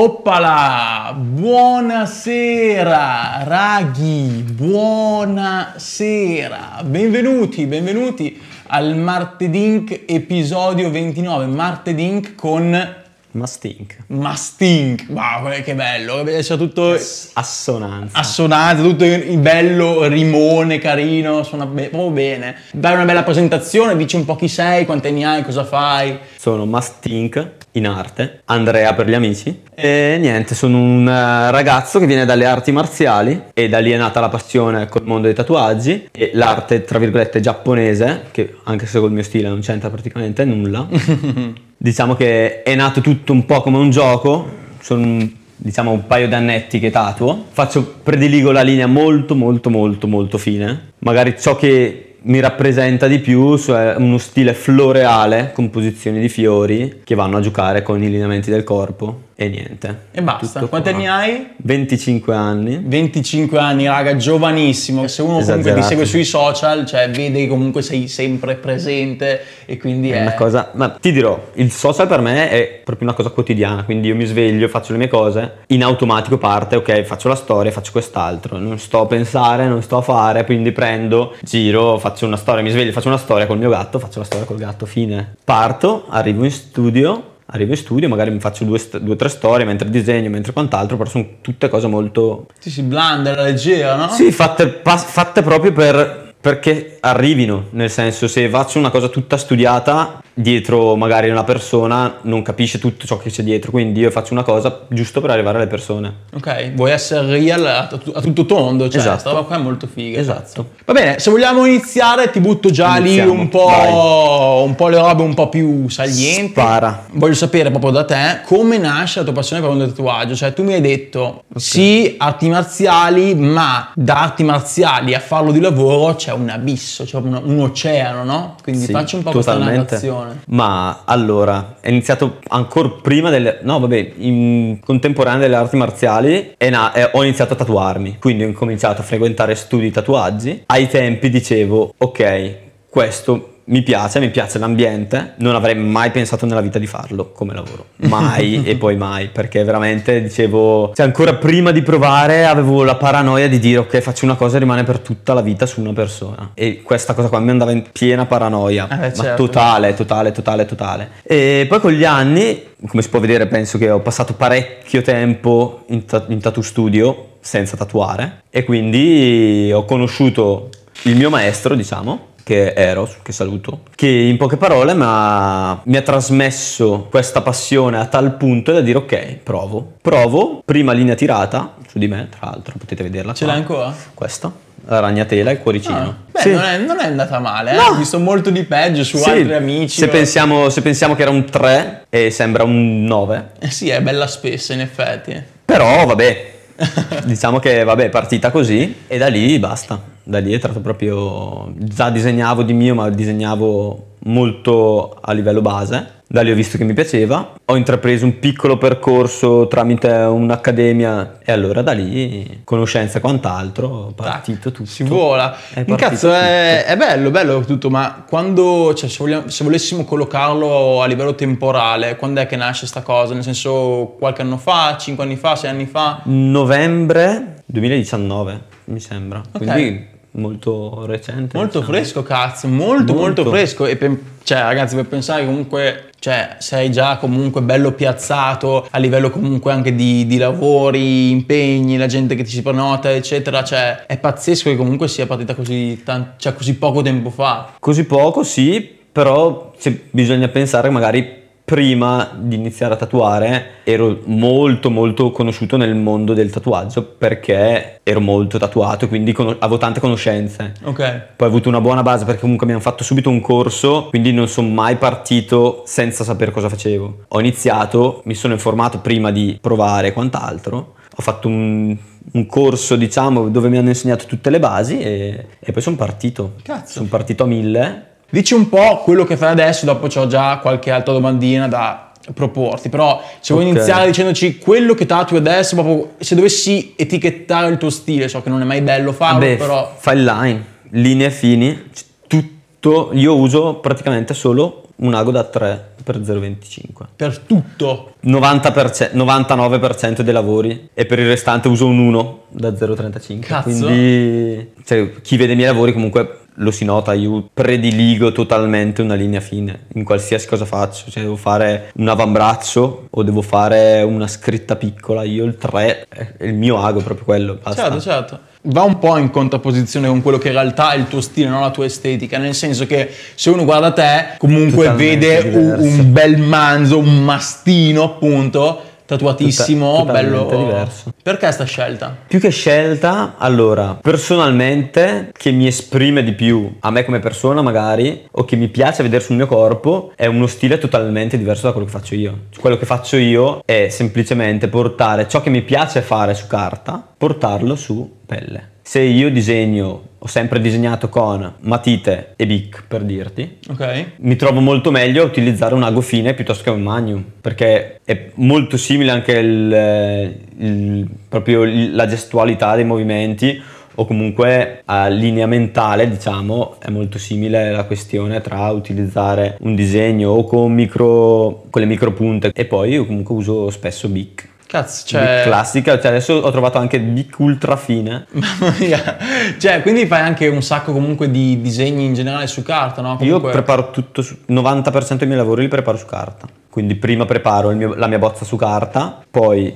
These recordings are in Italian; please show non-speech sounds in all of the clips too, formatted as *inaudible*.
Oppala! Buonasera raghi, buonasera, benvenuti, benvenuti al Martedink episodio 29, Martedink con... Mastink. Mastink, wow, che bello, c'è tutto... Ass- assonanza. Assonanza, tutto bello, rimone, carino, suona be- proprio bene. Dai una bella presentazione, dici un po' chi sei, quanti anni hai, cosa fai. Sono Mastink, in arte, Andrea per gli amici. E niente, sono un eh, ragazzo che viene dalle arti marziali e da lì è nata la passione col mondo dei tatuaggi e l'arte, tra virgolette, giapponese, che anche se col mio stile non c'entra praticamente nulla. *laughs* diciamo che è nato tutto un po' come un gioco, sono diciamo un paio d'annetti che tatuo. Faccio prediligo la linea molto molto molto molto fine. Magari ciò che mi rappresenta di più cioè uno stile floreale, composizioni di fiori che vanno a giocare con i lineamenti del corpo e niente. E basta. Quanti anni hai? 25 anni. 25 anni, raga, giovanissimo. Se uno Esagerato. comunque ti segue sui social, cioè vede che comunque sei sempre presente e quindi è... è... una cosa... Ma ti dirò, il social per me è proprio una cosa quotidiana, quindi io mi sveglio, faccio le mie cose, in automatico parte, ok, faccio la storia, faccio quest'altro, non sto a pensare, non sto a fare, quindi prendo, giro, faccio una storia, mi sveglio, faccio una storia col mio gatto, faccio la storia col gatto, fine. Parto, arrivo in studio, arrivo in studio, magari mi faccio due, due tre storie mentre disegno, mentre quant'altro, però sono tutte cose molto... Sì, sì, blande, leggera, no? Sì, fatte, pas, fatte proprio per, perché arrivino, nel senso se faccio una cosa tutta studiata dietro magari una persona non capisce tutto ciò che c'è dietro, quindi io faccio una cosa giusto per arrivare alle persone. Ok, vuoi essere real a, t- a tutto tondo, cioè esatto. roba qua è molto figa. Esatto. Va bene, se vogliamo iniziare ti butto già Iniziamo, lì un po', un po', le robe un po' più salienti. Spara. Voglio sapere proprio da te come nasce la tua passione per un tatuaggio, cioè tu mi hai detto okay. sì arti marziali, ma da arti marziali a farlo di lavoro c'è un abisso, c'è un, un oceano, no? Quindi sì, faccio un po' totalmente. questa narrazione persone. Ma allora, è iniziato ancora prima del... No, vabbè, in contemporanea delle arti marziali e na- e ho iniziato a tatuarmi. Quindi ho incominciato a frequentare studi di tatuaggi. Ai tempi dicevo, ok, questo mi piace, mi piace l'ambiente, non avrei mai pensato nella vita di farlo come lavoro, mai *laughs* e poi mai, perché veramente dicevo, cioè ancora prima di provare avevo la paranoia di dire ok faccio una cosa e rimane per tutta la vita su una persona e questa cosa qua mi andava in piena paranoia, eh, ma certo. totale, totale, totale, totale. E poi con gli anni, come si può vedere penso che ho passato parecchio tempo in, ta- in tattoo studio senza tatuare e quindi ho conosciuto il mio maestro diciamo che è Eros, che saluto, che in poche parole mi ha, mi ha trasmesso questa passione a tal punto da dire ok, provo. Provo, prima linea tirata, su di me tra l'altro, potete vederla. Ce l'hai ancora? Questa la ragnatela e il cuoricino. Ah, beh, sì. non, è, non, è, andata male, eh? no. ho visto molto di peggio su sì. altri amici. Se, o... Eh. pensiamo, se, pensiamo, che era un 3 e sembra un 9. Eh sì, è bella spessa in effetti. Però vabbè, *laughs* diciamo che vabbè, è partita così e da lì basta da lì è tratto proprio, già disegnavo di mio ma disegnavo molto a livello base, da lì ho visto che mi piaceva, ho intrapreso un piccolo percorso tramite un'accademia e allora da lì conoscenza e quant'altro, partito tutto. Si vola. È Cazzo, è, è, bello, bello tutto, ma quando, cioè, se, vogliamo, se, volessimo collocarlo a livello temporale, quando è che nasce questa cosa? Nel senso qualche anno fa, 5 anni fa, 6 anni fa? Novembre 2019, mi sembra. Okay. Quindi molto recente. Molto diciamo. fresco, cazzo, molto, molto, molto fresco. E pe- cioè, ragazzi, per pensare comunque, cioè, sei già comunque bello piazzato a livello comunque anche di, di lavori, impegni, la gente che ti si prenota, eccetera. Cioè, è pazzesco che comunque sia partita così, tan- cioè, così poco tempo fa. Così poco, sì, però bisogna pensare magari prima di iniziare a tatuare ero molto molto conosciuto nel mondo del tatuaggio perché ero molto tatuato quindi con- avevo tante conoscenze. Ok. Poi ho avuto una buona base perché comunque mi hanno fatto subito un corso, quindi non sono mai partito senza sapere cosa facevo. Ho iniziato, mi sono informato prima di provare quant'altro, ho fatto un un corso diciamo dove mi hanno insegnato tutte le basi e, e poi sono partito. Cazzo. Sono partito a mille Dici un po' quello che fai adesso, dopo ho già qualche altra domandina da proporti, però se vuoi iniziare dicendoci quello che tatui adesso, proprio se dovessi etichettare il tuo stile, so che non è mai bello farlo, Vabbè, però... Fai line, linee fini, tutto, io uso praticamente solo un ago da 3 per 0,25. Per tutto? 90%, 99% dei lavori e per il restante uso un 1 da 0,35. Cazzo. Quindi cioè, chi vede i miei lavori comunque lo si nota, io prediligo totalmente una linea fine in qualsiasi cosa faccio, cioè devo fare un avambraccio o devo fare una scritta piccola, io il 3 è il mio ago proprio quello, basta. Certo, certo. Va un po' in contrapposizione con quello che in realtà è il tuo stile, non la tua estetica, nel senso che se uno guarda te comunque totalmente vede un, un bel manzo, un mastino appunto tatuatissimo, Tutta, bello diverso. Perché sta scelta? Più che scelta, allora, personalmente che mi esprime di più a me come persona magari o che mi piace vedere sul mio corpo è uno stile totalmente diverso da quello che faccio io. Cioè, quello che faccio io è semplicemente portare ciò che mi piace fare su carta, portarlo su pelle se io disegno, ho sempre disegnato con matite e bic per dirti, okay. mi trovo molto meglio a utilizzare un ago fine piuttosto che un magnum, perché è molto simile anche il, eh, il, proprio la gestualità dei movimenti o comunque a linea mentale diciamo è molto simile la questione tra utilizzare un disegno o con, micro, con le micro punte e poi io comunque uso spesso bic Cazzo, cioè... Classica, cioè adesso ho trovato anche di ultra fine. *laughs* Mamma mia. Cioè, quindi fai anche un sacco comunque di disegni in generale su carta, no? Comunque... Io preparo tutto, su... 90% dei miei lavori li preparo su carta. Quindi prima preparo mio, la mia bozza su carta, poi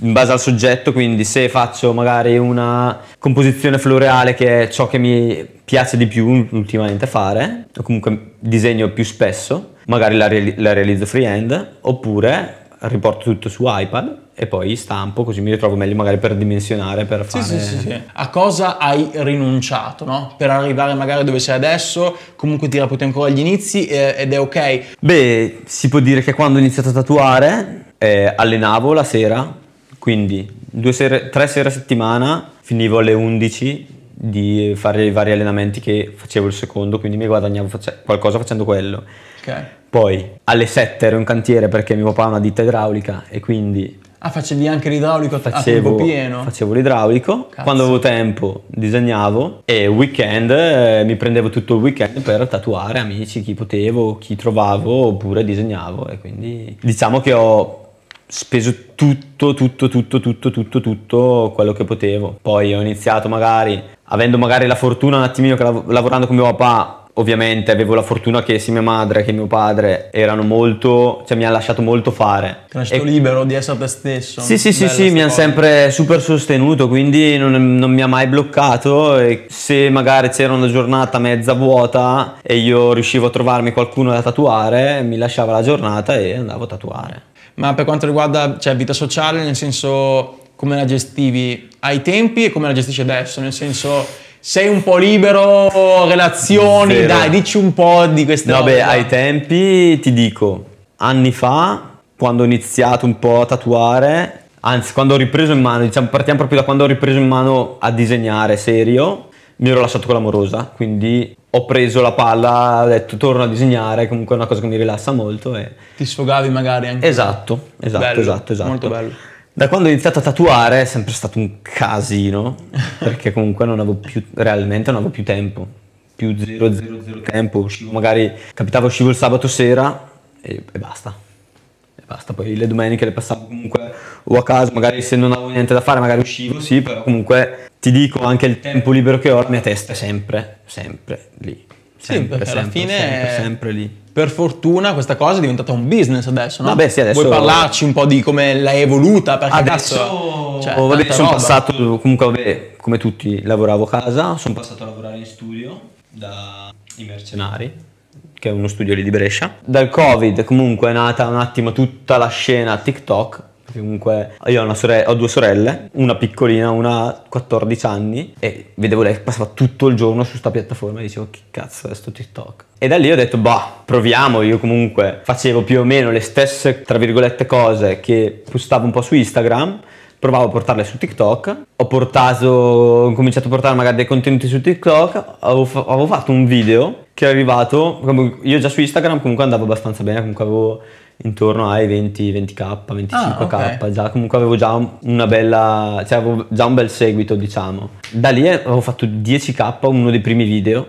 in base al soggetto, quindi se faccio magari una composizione floreale che è ciò che mi piace di più ultimamente fare, o comunque disegno più spesso, magari la, realizzo freehand, oppure riporto tutto su iPad e poi stampo così mi ritrovo meglio magari per dimensionare per fare sì, sì, sì, a cosa hai rinunciato no? per arrivare magari dove sei adesso comunque ti raputi ancora agli inizi eh, ed è ok beh si può dire che quando ho iniziato a tatuare eh, allenavo la sera quindi sere, tre sere a settimana finivo alle 11 di fare i vari allenamenti che facevo il secondo quindi mi guadagnavo face- qualcosa facendo quello Ok. Poi alle 7 ero in cantiere perché mio papà ha una ditta idraulica e quindi... Ah, facevi anche l'idraulico facevo, a tempo pieno? Facevo l'idraulico, Cazzo. quando avevo tempo disegnavo e weekend eh, mi prendevo tutto il weekend per tatuare amici, chi potevo, chi trovavo oppure disegnavo e quindi diciamo che ho speso tutto, tutto, tutto, tutto, tutto, tutto quello che potevo. Poi ho iniziato magari, avendo magari la fortuna un attimino che lav- lavorando con mio papà ovviamente avevo la fortuna che sia mia madre che mio padre erano molto, cioè mi ha lasciato molto fare. Ti lasciato e... libero di essere te stesso. Sì, sì, sì, sì mi hanno sempre super sostenuto, quindi non, non, mi ha mai bloccato e se magari c'era una giornata mezza vuota e io riuscivo a trovarmi qualcuno da tatuare, mi lasciava la giornata e andavo a tatuare. Ma per quanto riguarda cioè, vita sociale, nel senso come la gestivi ai tempi e come la gestisci adesso, nel senso sei un po' libero, relazioni, Zero. dai, dici un po' di queste no, cose. Vabbè, ai tempi ti dico, anni fa, quando ho iniziato un po' a tatuare, anzi quando ho ripreso in mano, diciamo partiamo proprio da quando ho ripreso in mano a disegnare serio, mi ero lasciato con l'amorosa, quindi ho preso la palla, ho detto torno a disegnare, comunque è una cosa che mi rilassa molto. E... Ti sfogavi magari anche. Esatto, esatto, bello, esatto, esatto. Molto bello. Da quando ho iniziato a tatuare è sempre stato un casino, *laughs* perché comunque non avevo più, realmente non avevo più tempo, più 000 tempo, uscivo magari, capitava uscivo il sabato sera e, e basta, e basta, poi le domeniche le passavo comunque o a casa, magari se non avevo niente da fare magari uscivo, sì, però comunque ti dico anche il tempo libero che ho, la mia testa è sempre, sempre lì. Sempre, sì, perché alla sempre, fine sempre, sempre, sempre lì per fortuna questa cosa è diventata un business adesso, no? Vabbè, sì, adesso... Vuoi parlarci un po' di come l'hai evoluta? Perché adesso... adesso cioè, vabbè, sono roba. passato, comunque vabbè, come tutti, lavoravo a casa, sono passato a lavorare in studio da I Mercenari, che è uno studio lì di Brescia. Dal Covid comunque è nata un attimo tutta la scena TikTok comunque io ho, sore- ho, due sorelle, una piccolina, una ha 14 anni e vedevo lei che passava tutto il giorno su sta piattaforma e dicevo che cazzo è sto TikTok. E da lì ho detto, bah, proviamo, io comunque facevo più o meno le stesse, tra virgolette, cose che postavo un po' su Instagram, provavo a portarle su TikTok, ho, portato, ho cominciato a portare magari dei contenuti su TikTok, avevo, avevo fatto un video che è arrivato, io già su Instagram comunque andavo abbastanza bene, comunque avevo intorno ai 20, 20k, 25k, ah, okay. già, comunque avevo già una bella, cioè avevo già un bel seguito diciamo. Da lì avevo eh, fatto 10k uno dei primi video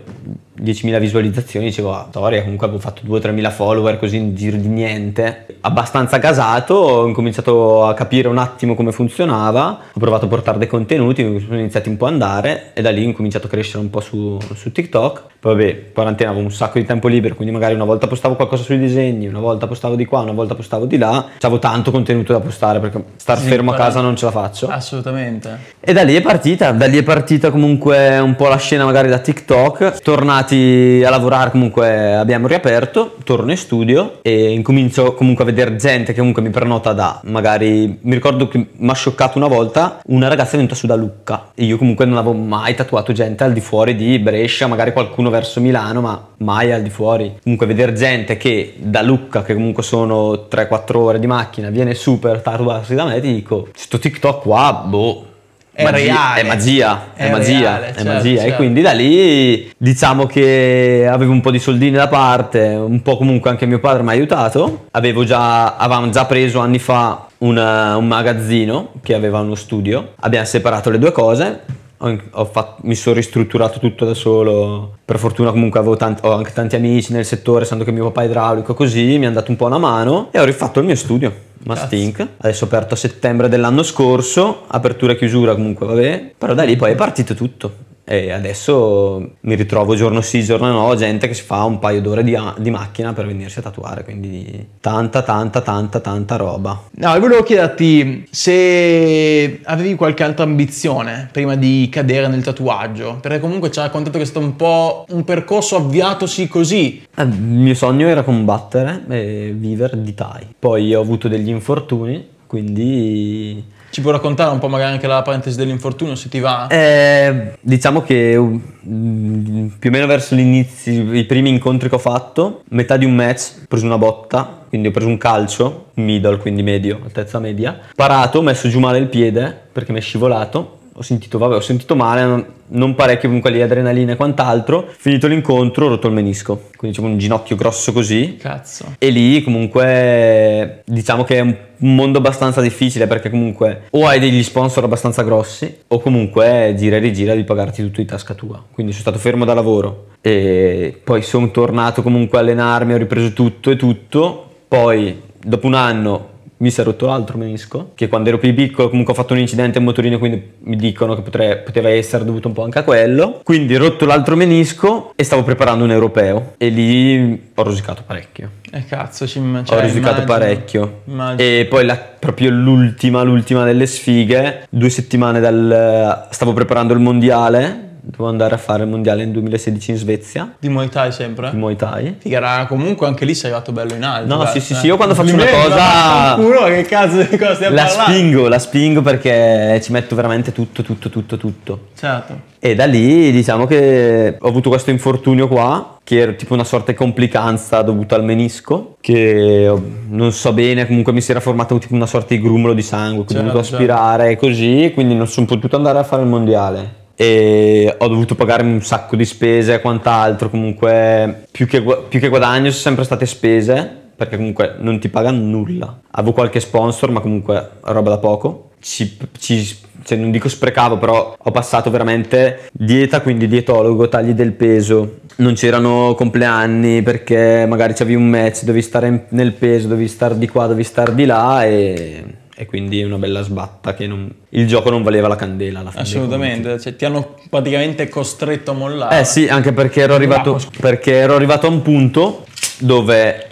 10.000 visualizzazioni, dicevo, ah, storia, comunque avevo fatto 2-3.000 follower così in giro di niente. Abbastanza casato, ho incominciato a capire un attimo come funzionava, ho provato a portare dei contenuti, sono iniziati un po' a andare e da lì ho incominciato a crescere un po' su, su TikTok. Poi vabbè, quarantena avevo un sacco di tempo libero, quindi magari una volta postavo qualcosa sui disegni, una volta postavo di qua, una volta postavo di là. Avevo tanto contenuto da postare perché star sì, fermo a casa non ce la faccio. Assolutamente. E da lì è partita, da lì è partita comunque un po' la scena magari da TikTok, tornati tornati a lavorare, comunque abbiamo riaperto, torno in studio e incomincio comunque a vedere gente che comunque mi prenota da, magari mi ricordo che mi ha scioccato una volta una ragazza venuta su da Lucca e io comunque non avevo mai tatuato gente al di fuori di Brescia, magari qualcuno verso Milano, ma mai al di fuori. Comunque vedere gente che da Lucca, che comunque sono 3-4 ore di macchina, viene super tatuarsi da me, ti dico, sto TikTok qua, boh, è Magi- reale. È magia, è, è magia, reale, è certo, magia. Certo. E quindi da lì diciamo che avevo un po' di soldini da parte, un po' comunque anche mio padre mi ha aiutato. Avevo già, avevamo già preso anni fa una, eh, un magazzino che aveva uno studio. Abbiamo separato le due cose Fatto, mi sono ristrutturato tutto da solo. Per fortuna comunque avevo tanti, ho anche tanti amici nel settore, essendo che mio papà è idraulico, così mi hanno dato un po' una mano e ho rifatto il mio studio. Mastink, adesso aperto a settembre dell'anno scorso, apertura e chiusura comunque, vabbè, però da lì poi è partito tutto. E adesso mi ritrovo giorno sì, giorno no, gente che si fa un paio d'ore di, di macchina per venirsi a tatuare, quindi tanta, tanta, tanta, tanta roba. No, volevo chiederti se avevi qualche altra ambizione prima di cadere nel tatuaggio, perché comunque ci ha raccontato che è stato un po' un percorso avviatosi così. Eh, il mio sogno era combattere e vivere di Thai, Poi ho avuto degli infortuni, quindi ci puoi raccontare un po' magari anche la parentesi dell'infortunio se ti va? Eh, diciamo che mm, più o meno verso l'inizio, i primi incontri che ho fatto, metà di un match ho preso una botta, quindi ho preso un calcio, middle, quindi medio, altezza media, parato, ho messo giù male il piede perché mi è scivolato ho sentito, vabbè, ho sentito male, non parecchio comunque lì adrenalina e quant'altro. Finito l'incontro, ho rotto il menisco, quindi diciamo un ginocchio grosso così. Cazzo. E lì comunque diciamo che è un mondo abbastanza difficile perché comunque o hai degli sponsor abbastanza grossi o comunque gira e rigira di pagarti tutto di tasca tua. Quindi sono stato fermo da lavoro e poi sono tornato comunque a allenarmi, ho ripreso tutto e tutto. Poi dopo un anno mi si è rotto l'altro menisco, che quando ero più piccolo comunque ho fatto un incidente in motorino, quindi mi dicono che potrei, poteva essere dovuto un po' anche a quello. Quindi ho rotto l'altro menisco e stavo preparando un europeo e lì ho rosicato parecchio. E eh, cazzo, ci cioè, Ho rosicato immagino, parecchio. Immagino. E poi la, proprio l'ultima, l'ultima delle sfighe, due settimane dal... stavo preparando il mondiale devo andare a fare il mondiale nel 2016 in Svezia. Di Muay Thai sempre? Di Muay Thai. Figara, comunque anche lì sei arrivato bello in alto. No, beh, sì, eh. sì, io quando faccio Mi una cosa... Culo, che cazzo di cosa stiamo La parlando? spingo, la spingo perché ci metto veramente tutto, tutto, tutto, tutto. Certo. E da lì diciamo che ho avuto questo infortunio qua, che era tipo una sorta di complicanza dovuta al menisco, che non so bene, comunque mi si era formato tipo una sorta di grumolo di sangue, quindi ho dovuto certo, certo. aspirare e così, quindi non sono potuto andare a fare il mondiale e ho dovuto pagare un sacco di spese e quant'altro, comunque più che, più che guadagno sono sempre state spese perché comunque non ti pagano nulla. Avevo qualche sponsor ma comunque roba da poco. Ci, ci, cioè non dico sprecavo, però ho passato veramente dieta, quindi dietologo, tagli del peso. Non c'erano compleanni perché magari c'avevi un match, dovevi stare nel peso, dovevi stare di qua, dovevi stare di là e e quindi una bella sbatta che non... il gioco non valeva la candela alla fine. Assolutamente, cioè, ti hanno praticamente costretto a mollare. Eh sì, anche perché ero arrivato, perché ero arrivato a un punto dove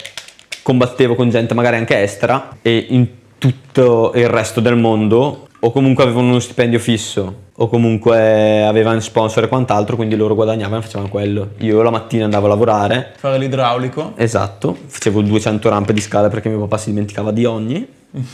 combattevo con gente magari anche estera e in tutto il resto del mondo o comunque avevano uno stipendio fisso o comunque avevano sponsor e quant'altro, quindi loro guadagnavano e facevano quello. Io la mattina andavo a lavorare. Fare l'idraulico. Esatto, facevo 200 rampe di scala perché mio papà si dimenticava di ogni. *laughs*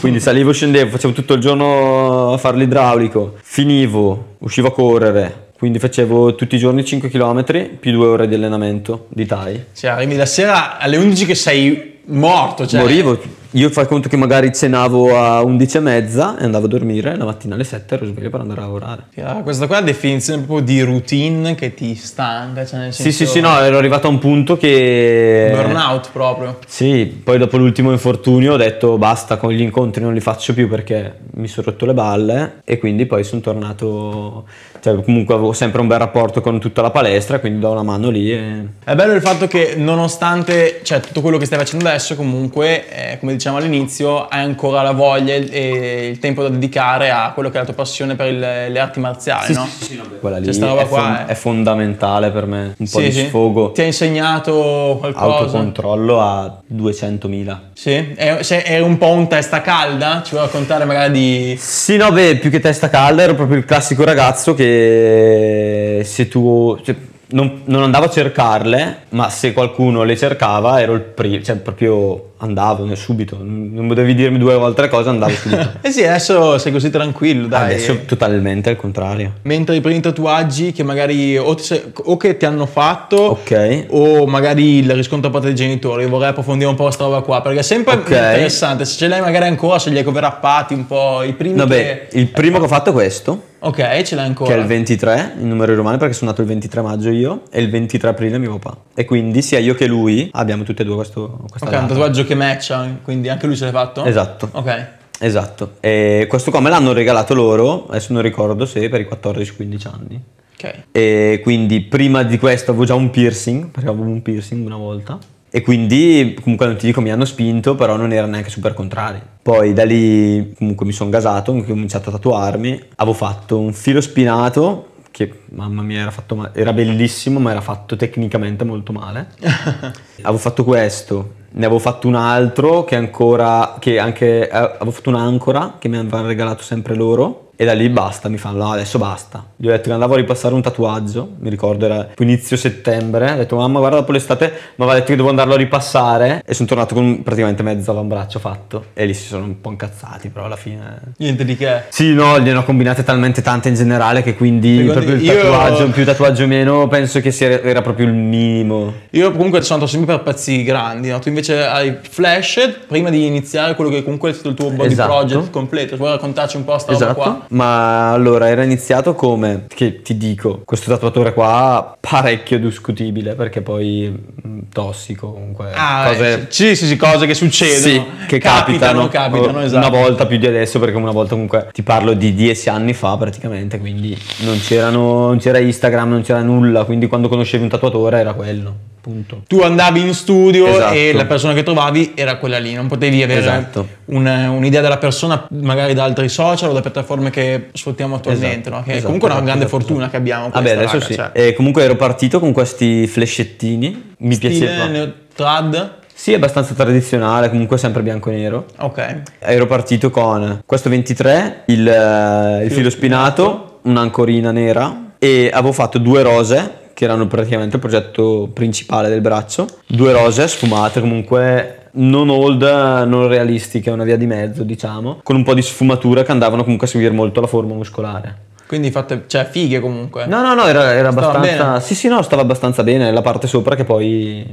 quindi salivo, scendevo, facevo tutto il giorno a fare l'idraulico, finivo, uscivo a correre, quindi facevo tutti i giorni 5 km più 2 ore di allenamento di Thai. Cioè, arrivi la sera alle 11 che sei morto. Cioè... Morivo, io fai conto che magari cenavo a 11 e mezza e andavo a dormire, la mattina alle 7 ero sveglio per andare a lavorare. Ah, questa qua è la definizione proprio di routine che ti stanca, cioè nel senso... Sì, sì, sì, no, ero arrivato a un punto che... Burnout proprio. Sì, poi dopo l'ultimo infortunio ho detto basta con gli incontri, non li faccio più perché mi sono rotto le balle e quindi poi sono tornato... Cioè comunque avevo sempre un bel rapporto con tutta la palestra, quindi do una mano lì e... È bello il fatto che nonostante, cioè tutto quello che stai facendo adesso comunque, è, come diciamo all'inizio, hai ancora la voglia e il tempo da dedicare a quello che è la tua passione per il, le arti marziali, sì, no? Sì, sì, no, quella cioè, lì cioè, è, qua, è... Eh. è, fondamentale per me, un po' sì, di sfogo. Ti ha insegnato qualcosa? Autocontrollo a 200.000. Sì? È, è, un po' un testa calda? Ci vuoi raccontare magari di... Sì, no, beh, più che testa calda ero proprio il classico ragazzo che se tu... Cioè, non, non, andavo a cercarle, ma se qualcuno le cercava ero il primo, cioè proprio andavo eh, subito, non dovevi dirmi due o altre cose, andavo subito. *laughs* eh sì, adesso sei così tranquillo, dai. Adesso totalmente al contrario. Mentre i primi tatuaggi che magari o, ti, o che ti hanno fatto okay. o magari il riscontro a parte dei genitori, vorrei approfondire un po' questa roba qua, perché è sempre okay. interessante, se ce l'hai magari ancora, se li hai coverappati un po' i primi Vabbè, che... il primo eh. che ho fatto è questo Ok, ce l'hai ancora. Che è il 23 in numero romani, perché sono nato il 23 maggio io e il 23 aprile mio papà. E quindi sia io che lui abbiamo tutti e due questo questa Ok, data. un tatuaggio che matcha, quindi anche lui ce l'ha fatto? Esatto. Ok. Esatto. E questo qua me l'hanno regalato loro, adesso non ricordo se per i 14-15 anni. Ok. E quindi prima di questo avevo già un piercing, perché avevo un piercing una volta. E quindi comunque non ti dico mi hanno spinto, però non erano neanche super contrari. Poi da lì comunque mi sono gasato, ho cominciato a tatuarmi. Avevo fatto un filo spinato che mamma mia era, fatto ma- era bellissimo ma era fatto tecnicamente molto male. *laughs* avevo fatto questo, ne avevo fatto un altro che ancora, che anche, eh, avevo fatto un'ancora che mi avevano regalato sempre loro e da lì basta, mi fanno, no adesso basta. Gli ho detto che andavo a ripassare un tatuaggio, mi ricordo era inizio settembre, ho detto mamma guarda dopo l'estate mi aveva detto che devo andarlo a ripassare e sono tornato con praticamente mezzo avambraccio fatto e lì si sono un po' incazzati però alla fine... Niente di che? Sì no, gliene hanno combinate talmente tante in generale che quindi Secondo proprio il io... tatuaggio, più tatuaggio meno, penso che sia, era proprio il minimo. Io comunque sono andato sempre per pezzi grandi, no? tu invece hai flash prima di iniziare quello che comunque è stato il tuo body esatto. project completo, vuoi raccontarci un po' sta esatto. qua? Ma allora era iniziato come, che ti dico, questo tatuatore qua parecchio discutibile perché poi mh, mm, tossico comunque. Ah, cose, sì, sì, sì, cose che succedono. Sì, che capitano. Capitano, capitano oh, esatto. Una volta più di adesso perché una volta comunque ti parlo di dieci anni fa praticamente, quindi non, non c'era Instagram, non c'era nulla, quindi quando conoscevi un tatuatore era quello. Punto. Tu andavi in studio esatto. e la persona che trovavi era quella lì, non potevi avere esatto. un, un'idea della persona magari da altri social o da piattaforme che sfruttiamo attualmente, esatto. no? che esatto. comunque è una esatto, grande esatto. fortuna che abbiamo. Vabbè, adesso raga, sì. Cioè. Eh, comunque ero partito con questi flashettini, mi Stile piaceva. Trad? Sì, è abbastanza tradizionale, comunque sempre bianco e nero. Ok. Ero partito con questo 23, il, eh, il filo spinato, un'ancorina nera e avevo fatto due rose che erano praticamente il progetto principale del braccio. Due rose sfumate comunque non old, non realistiche, una via di mezzo, diciamo, con un po' di sfumatura che andavano comunque a seguire molto la forma muscolare. Quindi fatte, cioè fighe comunque. No, no, no, era, era abbastanza. Bene. Sì, sì, no, stava abbastanza bene. La parte sopra che poi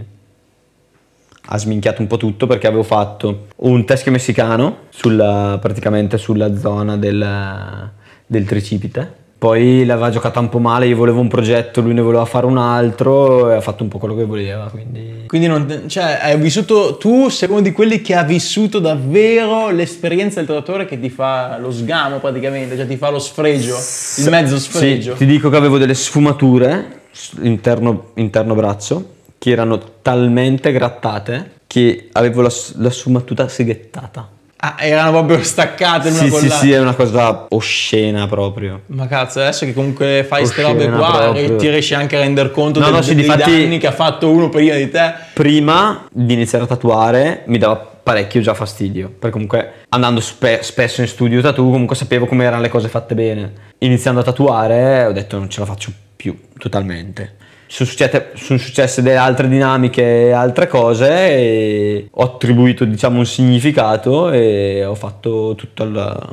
ha sminchiato un po' tutto perché avevo fatto un teschio messicano sulla, praticamente sulla zona del, del tricipite poi l'aveva giocata un po' male, io volevo un progetto, lui ne voleva fare un altro e ha fatto un po' quello che voleva. Quindi, quindi non, cioè, hai vissuto, tu sei uno di quelli che ha vissuto davvero l'esperienza del trattatore che ti fa lo sgamo praticamente, cioè ti fa lo sfregio, S- il mezzo sfregio. Sì, ti dico che avevo delle sfumature interno, interno braccio che erano talmente grattate che avevo la, la sfumatura seghettata. Ah, erano proprio staccate l'una sì, con sì, l'altra. Sì, è una cosa oscena proprio. Ma cazzo, adesso che comunque fai queste robe qua eh, proprio. ti riesci anche a rendere conto no, del, no, sì, dei difatti, danni che ha fatto uno prima di te. Prima di iniziare a tatuare mi dava parecchio già fastidio, perché comunque andando spe- spesso in studio tatu comunque sapevo come erano le cose fatte bene. Iniziando a tatuare ho detto non ce la faccio più totalmente sono successe, sono successe delle altre dinamiche, altre cose e ho attribuito diciamo un significato e ho fatto tutto il,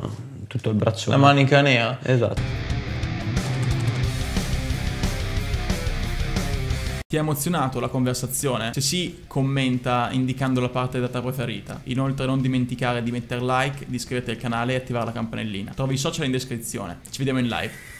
tutto il braccione. La manica nera. Esatto. Ti ha emozionato la conversazione? Se sì, commenta indicando la parte data preferita. Inoltre non dimenticare di mettere like, di iscriverti al canale e attivare la campanellina. Trovi i social in descrizione. Ci vediamo in live.